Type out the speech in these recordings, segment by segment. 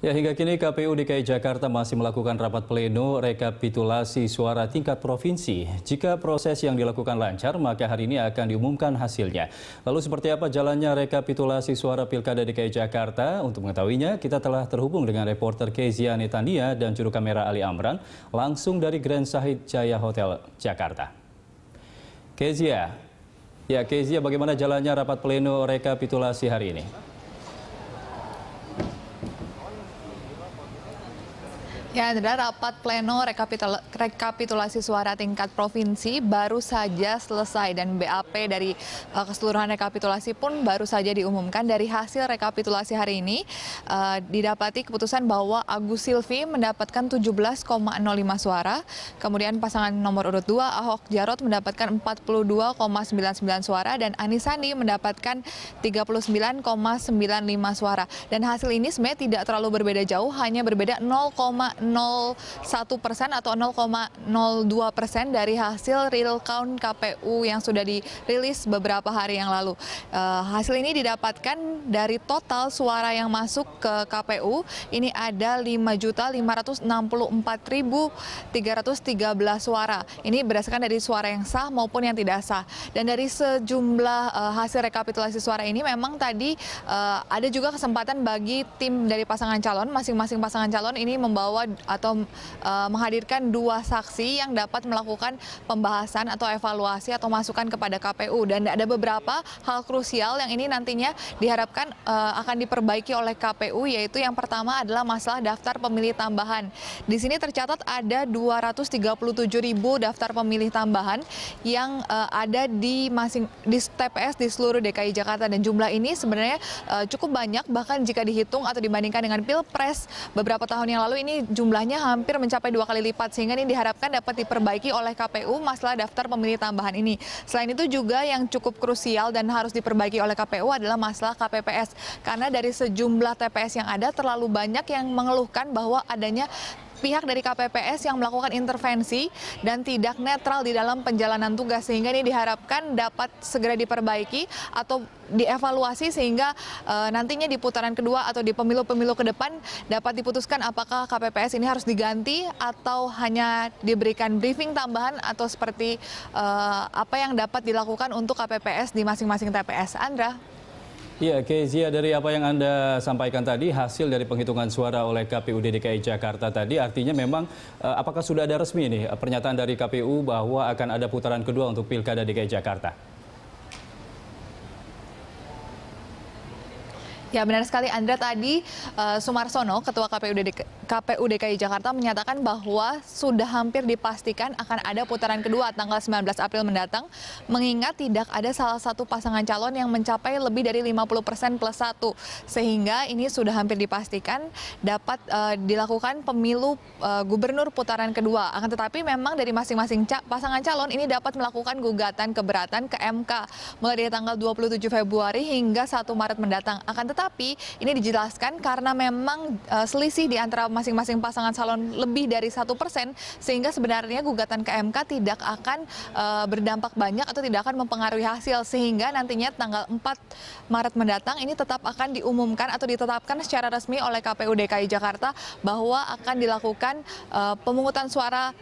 Ya, hingga kini KPU DKI Jakarta masih melakukan rapat pleno rekapitulasi suara tingkat provinsi. Jika proses yang dilakukan lancar, maka hari ini akan diumumkan hasilnya. Lalu seperti apa jalannya rekapitulasi suara Pilkada DKI Jakarta? Untuk mengetahuinya, kita telah terhubung dengan reporter Kezia Netania dan juru kamera Ali Amran langsung dari Grand Sahid Jaya Hotel Jakarta. Kezia, ya Kezia bagaimana jalannya rapat pleno rekapitulasi hari ini? Ya, ada rapat pleno rekapitulasi suara tingkat provinsi baru saja selesai dan BAP dari uh, keseluruhan rekapitulasi pun baru saja diumumkan. Dari hasil rekapitulasi hari ini uh, didapati keputusan bahwa Agus Silvi mendapatkan 17,05 suara, kemudian pasangan nomor urut 2 Ahok Jarot mendapatkan 42,99 suara dan Anis Sandi mendapatkan 39,95 suara. Dan hasil ini sebenarnya tidak terlalu berbeda jauh, hanya berbeda 0, persen atau 0,02 persen dari hasil real count KPU yang sudah dirilis beberapa hari yang lalu. Uh, hasil ini didapatkan dari total suara yang masuk ke KPU. Ini ada 5.564.313 suara. Ini berdasarkan dari suara yang sah maupun yang tidak sah. Dan dari sejumlah uh, hasil rekapitulasi suara ini memang tadi uh, ada juga kesempatan bagi tim dari pasangan calon, masing-masing pasangan calon ini membawa atau uh, menghadirkan dua saksi yang dapat melakukan pembahasan atau evaluasi atau masukan kepada KPU dan ada beberapa hal krusial yang ini nantinya diharapkan uh, akan diperbaiki oleh KPU yaitu yang pertama adalah masalah daftar pemilih tambahan. Di sini tercatat ada 237 ribu daftar pemilih tambahan yang uh, ada di masing di TPS di seluruh DKI Jakarta dan jumlah ini sebenarnya uh, cukup banyak bahkan jika dihitung atau dibandingkan dengan Pilpres beberapa tahun yang lalu ini jumlahnya hampir mencapai dua kali lipat sehingga ini diharapkan dapat diperbaiki oleh KPU masalah daftar pemilih tambahan ini. Selain itu juga yang cukup krusial dan harus diperbaiki oleh KPU adalah masalah KPPS karena dari sejumlah TPS yang ada terlalu banyak yang mengeluhkan bahwa adanya pihak dari KPPS yang melakukan intervensi dan tidak netral di dalam penjalanan tugas sehingga ini diharapkan dapat segera diperbaiki atau dievaluasi sehingga e, nantinya di putaran kedua atau di pemilu-pemilu ke depan dapat diputuskan apakah KPPS ini harus diganti atau hanya diberikan briefing tambahan atau seperti e, apa yang dapat dilakukan untuk KPPS di masing-masing TPS. Andra. Iya, Kezia dari apa yang Anda sampaikan tadi, hasil dari penghitungan suara oleh KPU DKI Jakarta tadi, artinya memang eh, apakah sudah ada resmi nih eh, pernyataan dari KPU bahwa akan ada putaran kedua untuk Pilkada DKI Jakarta? Ya benar sekali Andra tadi uh, Sumarsono Ketua KPU, DK, KPU DKI Jakarta menyatakan bahwa sudah hampir dipastikan akan ada putaran kedua tanggal 19 April mendatang mengingat tidak ada salah satu pasangan calon yang mencapai lebih dari 50% plus satu, sehingga ini sudah hampir dipastikan dapat uh, dilakukan pemilu uh, gubernur putaran kedua akan tetapi memang dari masing-masing ca pasangan calon ini dapat melakukan gugatan keberatan ke MK mulai dari tanggal 27 Februari hingga 1 Maret mendatang akan tetapi tetapi ini dijelaskan karena memang uh, selisih di antara masing-masing pasangan calon lebih dari satu persen, sehingga sebenarnya gugatan ke MK tidak akan uh, berdampak banyak atau tidak akan mempengaruhi hasil, sehingga nantinya tanggal 4 Maret mendatang ini tetap akan diumumkan atau ditetapkan secara resmi oleh KPU DKI Jakarta bahwa akan dilakukan uh, pemungutan suara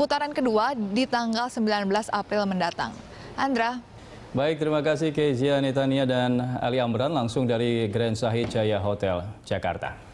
putaran kedua di tanggal 19 April mendatang. Andra. Baik, terima kasih Kezia Netania dan Ali Amran langsung dari Grand Sahid Jaya Hotel, Jakarta.